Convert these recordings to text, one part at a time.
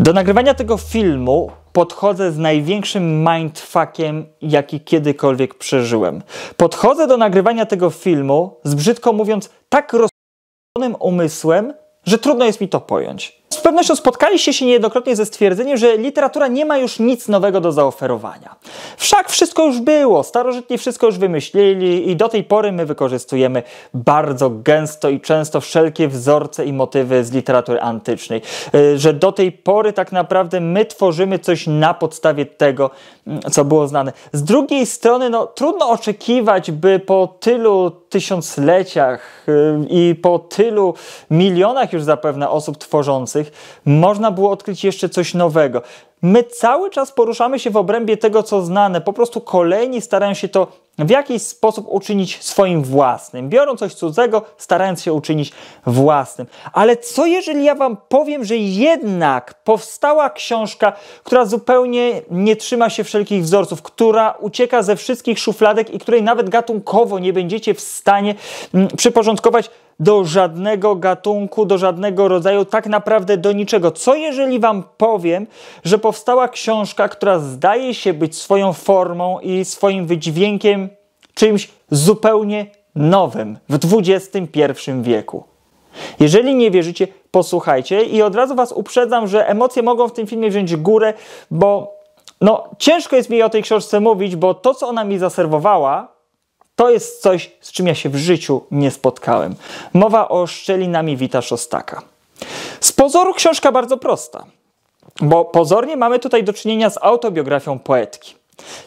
Do nagrywania tego filmu podchodzę z największym mindfuckiem, jaki kiedykolwiek przeżyłem. Podchodzę do nagrywania tego filmu z brzydko mówiąc tak rozsądnym umysłem, że trudno jest mi to pojąć. Z pewnością spotkaliście się niejednokrotnie ze stwierdzeniem, że literatura nie ma już nic nowego do zaoferowania. Wszak wszystko już było, starożytni wszystko już wymyślili i do tej pory my wykorzystujemy bardzo gęsto i często wszelkie wzorce i motywy z literatury antycznej. Y, że do tej pory tak naprawdę my tworzymy coś na podstawie tego, mm, co było znane. Z drugiej strony, no, trudno oczekiwać, by po tylu tysiącleciach i po tylu milionach już zapewne osób tworzących, można było odkryć jeszcze coś nowego. My cały czas poruszamy się w obrębie tego, co znane. Po prostu kolejni starają się to w jakiś sposób uczynić swoim własnym. Biorąc coś cudzego, starając się uczynić własnym. Ale co jeżeli ja Wam powiem, że jednak powstała książka, która zupełnie nie trzyma się wszelkich wzorców, która ucieka ze wszystkich szufladek i której nawet gatunkowo nie będziecie w stanie mm, przyporządkować do żadnego gatunku, do żadnego rodzaju, tak naprawdę do niczego. Co jeżeli Wam powiem, że powstała książka, która zdaje się być swoją formą i swoim wydźwiękiem czymś zupełnie nowym w XXI wieku? Jeżeli nie wierzycie, posłuchajcie i od razu Was uprzedzam, że emocje mogą w tym filmie wziąć górę, bo no, ciężko jest mi o tej książce mówić, bo to, co ona mi zaserwowała, to jest coś, z czym ja się w życiu nie spotkałem. Mowa o szczelinami Wita Szostaka. Z pozoru książka bardzo prosta, bo pozornie mamy tutaj do czynienia z autobiografią poetki.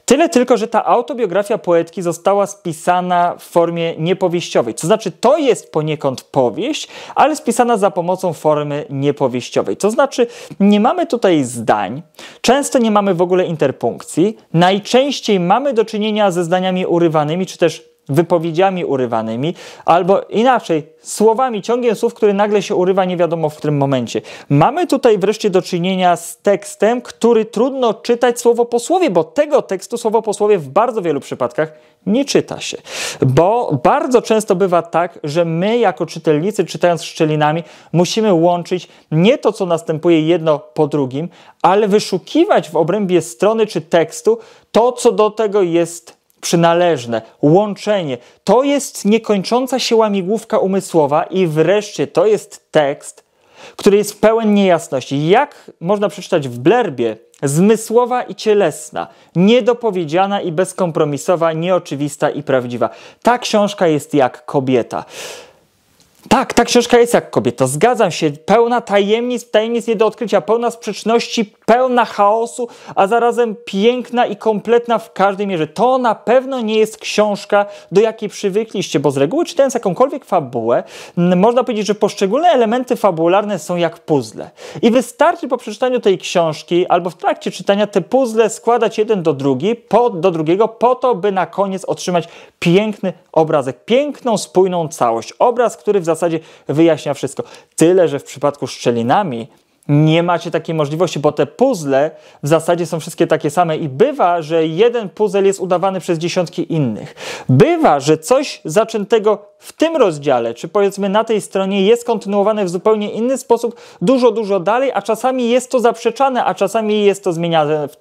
Tyle tylko, że ta autobiografia poetki została spisana w formie niepowieściowej. To znaczy, to jest poniekąd powieść, ale spisana za pomocą formy niepowieściowej. To znaczy, nie mamy tutaj zdań, często nie mamy w ogóle interpunkcji, najczęściej mamy do czynienia ze zdaniami urywanymi czy też wypowiedziami urywanymi, albo inaczej, słowami, ciągiem słów, który nagle się urywa nie wiadomo w którym momencie. Mamy tutaj wreszcie do czynienia z tekstem, który trudno czytać słowo po słowie, bo tego tekstu słowo po słowie w bardzo wielu przypadkach nie czyta się. Bo bardzo często bywa tak, że my jako czytelnicy, czytając szczelinami, musimy łączyć nie to, co następuje jedno po drugim, ale wyszukiwać w obrębie strony czy tekstu to, co do tego jest przynależne, łączenie. To jest niekończąca się łamigłówka umysłowa i wreszcie to jest tekst, który jest pełen niejasności. Jak można przeczytać w blerbie, zmysłowa i cielesna, niedopowiedziana i bezkompromisowa, nieoczywista i prawdziwa. Ta książka jest jak kobieta. Tak, ta książka jest jak kobieta. Zgadzam się. Pełna tajemnic, tajemnic nie do odkrycia, pełna sprzeczności, pełna chaosu, a zarazem piękna i kompletna w każdej mierze. To na pewno nie jest książka, do jakiej przywykliście, bo z reguły czytając jakąkolwiek fabułę, można powiedzieć, że poszczególne elementy fabularne są jak puzzle. I wystarczy po przeczytaniu tej książki albo w trakcie czytania te puzzle składać jeden do, drugi, po, do drugiego po to, by na koniec otrzymać piękny obrazek, piękną, spójną całość. Obraz, który w zasadzie wyjaśnia wszystko. Tyle, że w przypadku szczelinami nie macie takiej możliwości, bo te puzzle w zasadzie są wszystkie takie same i bywa, że jeden puzzle jest udawany przez dziesiątki innych. Bywa, że coś zaczętego w tym rozdziale, czy powiedzmy na tej stronie, jest kontynuowane w zupełnie inny sposób, dużo, dużo dalej, a czasami jest to zaprzeczane, a czasami jest to zmieniane w,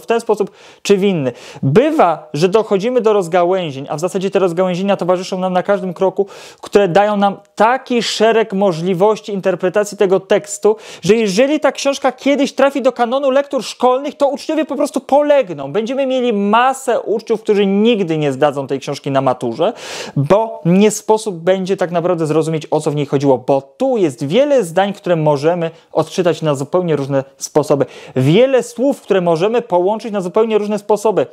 w ten sposób czy w inny. Bywa, że dochodzimy do rozgałęzień, a w zasadzie te rozgałęzienia towarzyszą nam na każdym kroku, które dają nam taki szereg możliwości interpretacji tego tekstu, że jeżeli ta książka kiedyś trafi do kanonu lektur szkolnych, to uczniowie po prostu polegną. Będziemy mieli masę uczniów, którzy nigdy nie zdadzą tej książki na maturze, bo nie sposób będzie tak naprawdę zrozumieć, o co w niej chodziło, bo tu jest wiele zdań, które możemy odczytać na zupełnie różne sposoby, wiele słów, które możemy połączyć na zupełnie różne sposoby.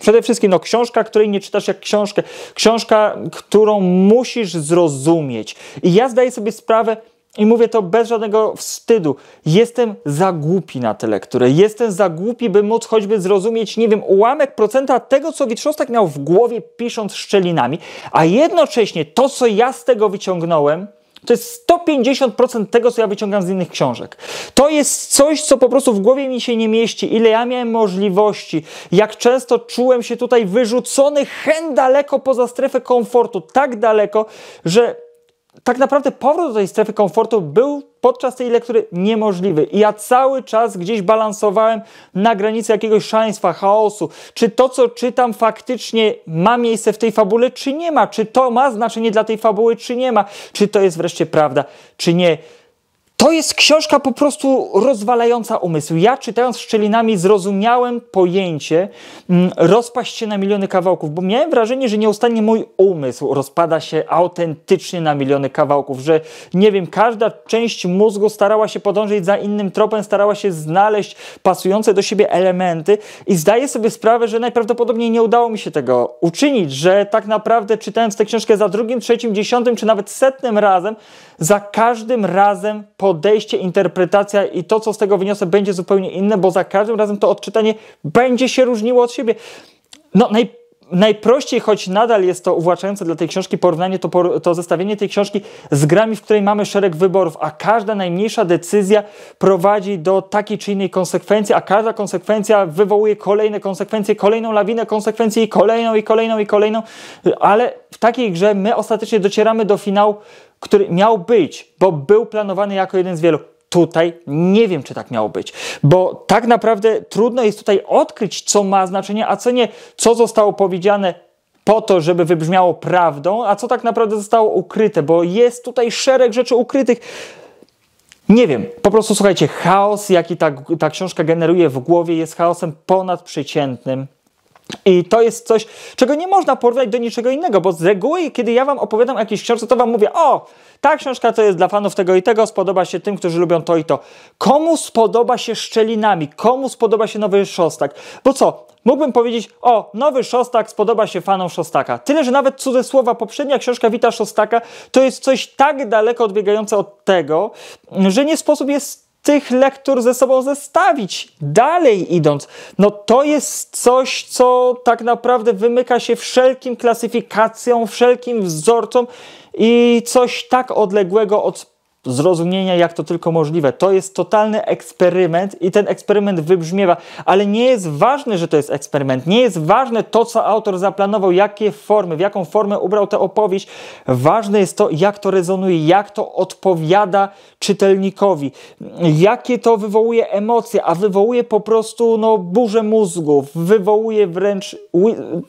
Przede wszystkim no, książka, której nie czytasz jak książkę, książka, którą musisz zrozumieć. I ja zdaję sobie sprawę, i mówię to bez żadnego wstydu. Jestem za głupi na tę lekturę. Jestem za głupi, by móc choćby zrozumieć, nie wiem, ułamek procenta tego, co Witrzostak miał w głowie pisząc szczelinami, a jednocześnie to, co ja z tego wyciągnąłem, to jest 150% tego, co ja wyciągam z innych książek. To jest coś, co po prostu w głowie mi się nie mieści. Ile ja miałem możliwości, jak często czułem się tutaj wyrzucony hen daleko poza strefę komfortu, tak daleko, że tak naprawdę powrót do tej strefy komfortu był podczas tej lektury niemożliwy. I ja cały czas gdzieś balansowałem na granicy jakiegoś szaleństwa, chaosu. Czy to, co czytam, faktycznie ma miejsce w tej fabule, czy nie ma? Czy to ma znaczenie dla tej fabuły, czy nie ma? Czy to jest wreszcie prawda, czy nie? To jest książka po prostu rozwalająca umysł. Ja czytając szczelinami zrozumiałem pojęcie mm, rozpaść się na miliony kawałków, bo miałem wrażenie, że nieustannie mój umysł rozpada się autentycznie na miliony kawałków, że nie wiem, każda część mózgu starała się podążyć za innym tropem, starała się znaleźć pasujące do siebie elementy i zdaję sobie sprawę, że najprawdopodobniej nie udało mi się tego uczynić, że tak naprawdę czytając tę książkę za drugim, trzecim, dziesiątym czy nawet setnym razem, za każdym razem po podejście, interpretacja i to, co z tego wyniosę, będzie zupełnie inne, bo za każdym razem to odczytanie będzie się różniło od siebie. No, naj, najprościej, choć nadal jest to uwłaczające dla tej książki porównanie, to, to zestawienie tej książki z grami, w której mamy szereg wyborów, a każda najmniejsza decyzja prowadzi do takiej czy innej konsekwencji, a każda konsekwencja wywołuje kolejne konsekwencje, kolejną lawinę konsekwencji i kolejną, i kolejną, i kolejną, ale w takiej grze my ostatecznie docieramy do finału który miał być, bo był planowany jako jeden z wielu. Tutaj nie wiem, czy tak miało być, bo tak naprawdę trudno jest tutaj odkryć, co ma znaczenie, a co nie, co zostało powiedziane po to, żeby wybrzmiało prawdą, a co tak naprawdę zostało ukryte, bo jest tutaj szereg rzeczy ukrytych. Nie wiem, po prostu słuchajcie, chaos, jaki ta, ta książka generuje w głowie, jest chaosem ponadprzeciętnym. I to jest coś, czego nie można porównać do niczego innego, bo z reguły, kiedy ja Wam opowiadam o jakiejś książce, to Wam mówię, o, ta książka to jest dla fanów tego i tego, spodoba się tym, którzy lubią to i to. Komu spodoba się Szczelinami? Komu spodoba się Nowy Szostak? Bo co, mógłbym powiedzieć, o, Nowy Szostak spodoba się fanom Szostaka. Tyle, że nawet cudzysłowa, poprzednia książka Wita Szostaka to jest coś tak daleko odbiegające od tego, że nie sposób jest tych lektur ze sobą zestawić, dalej idąc. No to jest coś, co tak naprawdę wymyka się wszelkim klasyfikacjom, wszelkim wzorcom i coś tak odległego od zrozumienia, jak to tylko możliwe. To jest totalny eksperyment i ten eksperyment wybrzmiewa, ale nie jest ważne, że to jest eksperyment. Nie jest ważne to, co autor zaplanował, jakie formy, w jaką formę ubrał tę opowieść. Ważne jest to, jak to rezonuje, jak to odpowiada czytelnikowi, jakie to wywołuje emocje, a wywołuje po prostu no, burzę mózgów, wywołuje wręcz,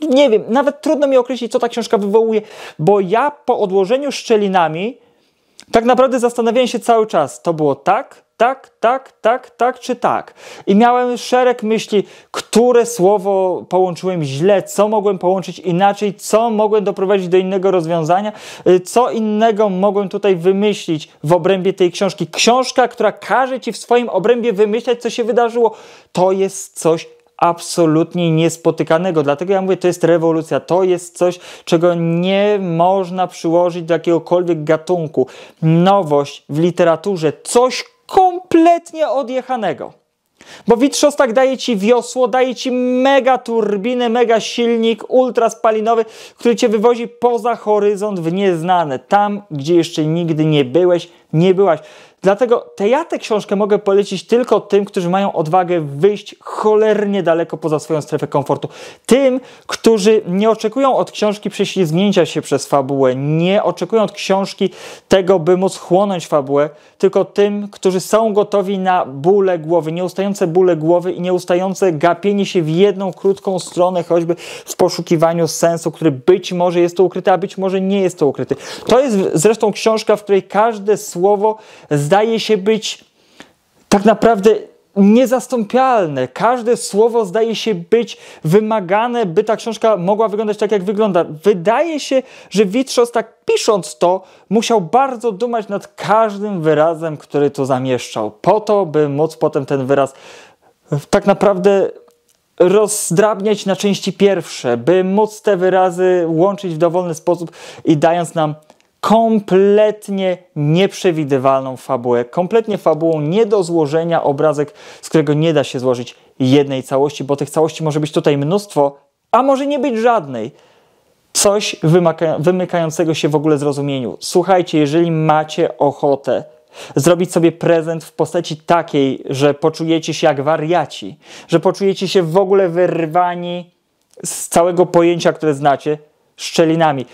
nie wiem, nawet trudno mi określić, co ta książka wywołuje, bo ja po odłożeniu szczelinami tak naprawdę zastanawiałem się cały czas, to było tak, tak, tak, tak, tak czy tak. I miałem szereg myśli, które słowo połączyłem źle, co mogłem połączyć inaczej, co mogłem doprowadzić do innego rozwiązania, y, co innego mogłem tutaj wymyślić w obrębie tej książki. Książka, która każe ci w swoim obrębie wymyślać, co się wydarzyło, to jest coś absolutnie niespotykanego. Dlatego ja mówię, to jest rewolucja. To jest coś, czego nie można przyłożyć do jakiegokolwiek gatunku. Nowość w literaturze, coś kompletnie odjechanego. Bo Witrzostak daje ci wiosło, daje ci mega turbinę, mega silnik ultraspalinowy, który cię wywozi poza horyzont w nieznane, tam gdzie jeszcze nigdy nie byłeś, nie byłaś. Dlatego tę ja tę książkę mogę polecić tylko tym, którzy mają odwagę wyjść cholernie daleko poza swoją strefę komfortu. Tym, którzy nie oczekują od książki prześlizgnięcia się przez fabułę, nie oczekują od książki tego, by móc chłonąć fabułę, tylko tym, którzy są gotowi na bóle głowy, nieustające bóle głowy i nieustające gapienie się w jedną krótką stronę, choćby w poszukiwaniu sensu, który być może jest to ukryty, a być może nie jest to ukryty. To jest zresztą książka, w której każde słowo słowo zdaje się być tak naprawdę niezastąpialne. Każde słowo zdaje się być wymagane, by ta książka mogła wyglądać tak, jak wygląda. Wydaje się, że Witrzos, tak pisząc to, musiał bardzo dumać nad każdym wyrazem, który tu zamieszczał, po to, by móc potem ten wyraz tak naprawdę rozdrabniać na części pierwsze, by móc te wyrazy łączyć w dowolny sposób i dając nam kompletnie nieprzewidywalną fabułę, kompletnie fabułą nie do złożenia obrazek, z którego nie da się złożyć jednej całości, bo tych całości może być tutaj mnóstwo, a może nie być żadnej. Coś wymykającego się w ogóle zrozumieniu. Słuchajcie, jeżeli macie ochotę zrobić sobie prezent w postaci takiej, że poczujecie się jak wariaci, że poczujecie się w ogóle wyrwani z całego pojęcia, które znacie, szczelinami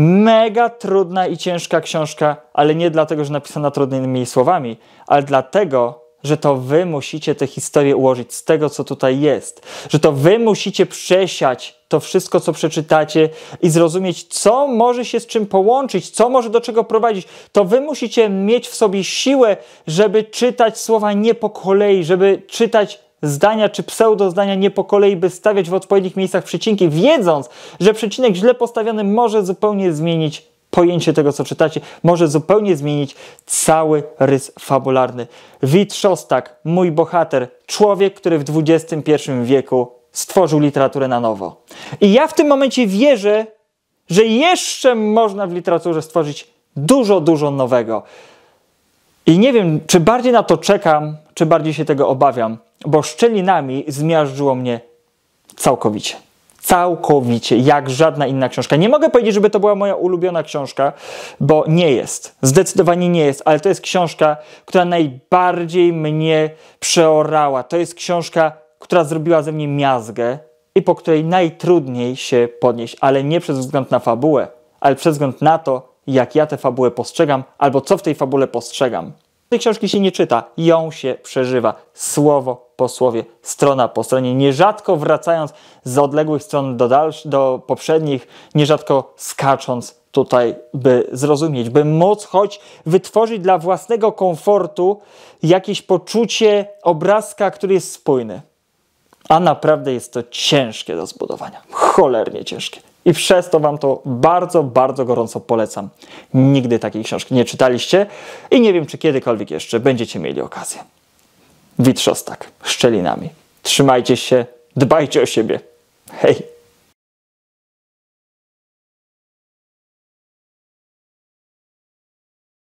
Mega trudna i ciężka książka, ale nie dlatego, że napisana trudnymi słowami, ale dlatego, że to wy musicie tę historię ułożyć z tego, co tutaj jest. Że to wy musicie przesiać to wszystko, co przeczytacie i zrozumieć, co może się z czym połączyć, co może do czego prowadzić. To wy musicie mieć w sobie siłę, żeby czytać słowa nie po kolei, żeby czytać zdania czy pseudozdania nie po kolei, by stawiać w odpowiednich miejscach przycinki, wiedząc, że przycinek źle postawiony może zupełnie zmienić pojęcie tego, co czytacie, może zupełnie zmienić cały rys fabularny. Wit Szostak, mój bohater, człowiek, który w XXI wieku stworzył literaturę na nowo. I ja w tym momencie wierzę, że jeszcze można w literaturze stworzyć dużo, dużo nowego. I nie wiem, czy bardziej na to czekam, czy bardziej się tego obawiam, bo szczelinami zmiażdżyło mnie całkowicie. Całkowicie, jak żadna inna książka. Nie mogę powiedzieć, żeby to była moja ulubiona książka, bo nie jest. Zdecydowanie nie jest, ale to jest książka, która najbardziej mnie przeorała. To jest książka, która zrobiła ze mnie miazgę i po której najtrudniej się podnieść, ale nie przez wzgląd na fabułę, ale przez wzgląd na to, jak ja tę fabułę postrzegam, albo co w tej fabule postrzegam. Tej książki się nie czyta, ją się przeżywa słowo po słowie, strona po stronie, nierzadko wracając z odległych stron do, dalsz, do poprzednich, nierzadko skacząc tutaj, by zrozumieć, by móc choć wytworzyć dla własnego komfortu jakieś poczucie obrazka, który jest spójny. A naprawdę jest to ciężkie do zbudowania, cholernie ciężkie i przez to Wam to bardzo, bardzo gorąco polecam. Nigdy takiej książki nie czytaliście i nie wiem, czy kiedykolwiek jeszcze będziecie mieli okazję. Witrzostak, szczelinami. Trzymajcie się, dbajcie o siebie. Hej!